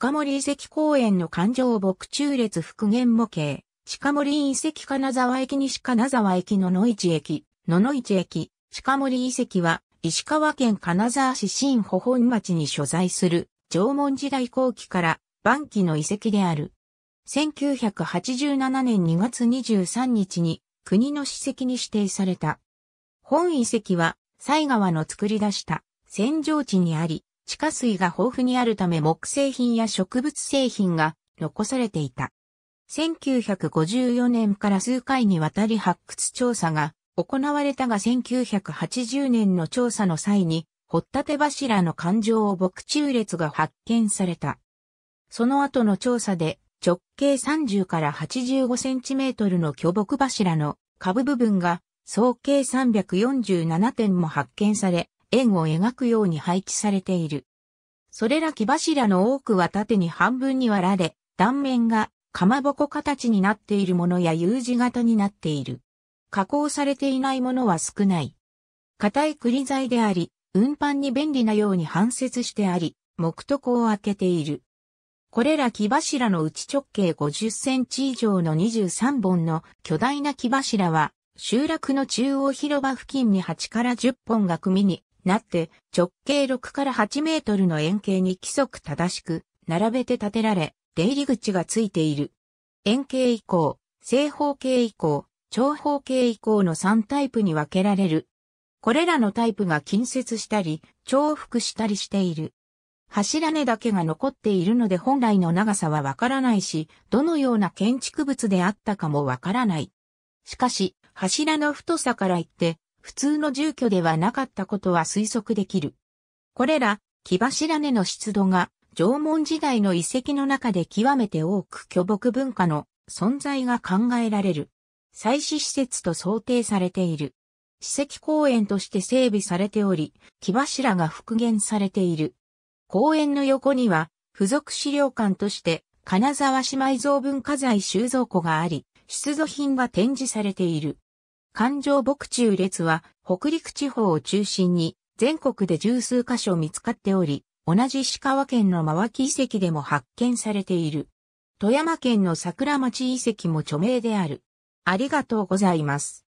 近森遺跡公園の環状牧中列復元模型、近森遺跡金沢駅西金沢駅野々市駅、野々市駅、近森遺跡は、石川県金沢市新保本町に所在する、縄文時代後期から、晩期の遺跡である。1987年2月23日に、国の史跡に指定された。本遺跡は、西川の作り出した、扇状地にあり、地下水が豊富にあるため木製品や植物製品が残されていた。1954年から数回にわたり発掘調査が行われたが1980年の調査の際に、掘ったて柱の環状を木中列が発見された。その後の調査で直径30から85センチメートルの巨木柱の下部部分が総計347点も発見され、円を描くように配置されている。それら木柱の多くは縦に半分に割られ、断面がかまぼこ形になっているものや U 字型になっている。加工されていないものは少ない。硬い栗材であり、運搬に便利なように反接してあり、木徳を開けている。これら木柱の内直径50センチ以上の23本の巨大な木柱は、集落の中央広場付近に8から10本が組になって直径6から8メートルの円形に規則正しく並べて建てられ、出入り口がついている。円形以降、正方形以降、長方形以降の3タイプに分けられる。これらのタイプが近接したり、重複したりしている。柱根だけが残っているので本来の長さはわからないし、どのような建築物であったかもわからない。しかし、柱の太さから言って、普通の住居ではなかったことは推測できる。これら、木柱根の湿度が、縄文時代の遺跡の中で極めて多く巨木文化の存在が考えられる。祭祀施設と想定されている。史跡公園として整備されており、木柱が復元されている。公園の横には、付属資料館として、金沢姉妹像文化財収蔵庫があり、出土品が展示されている。環状牧中列は北陸地方を中心に全国で十数箇所見つかっており、同じ石川県の真脇遺跡でも発見されている。富山県の桜町遺跡も著名である。ありがとうございます。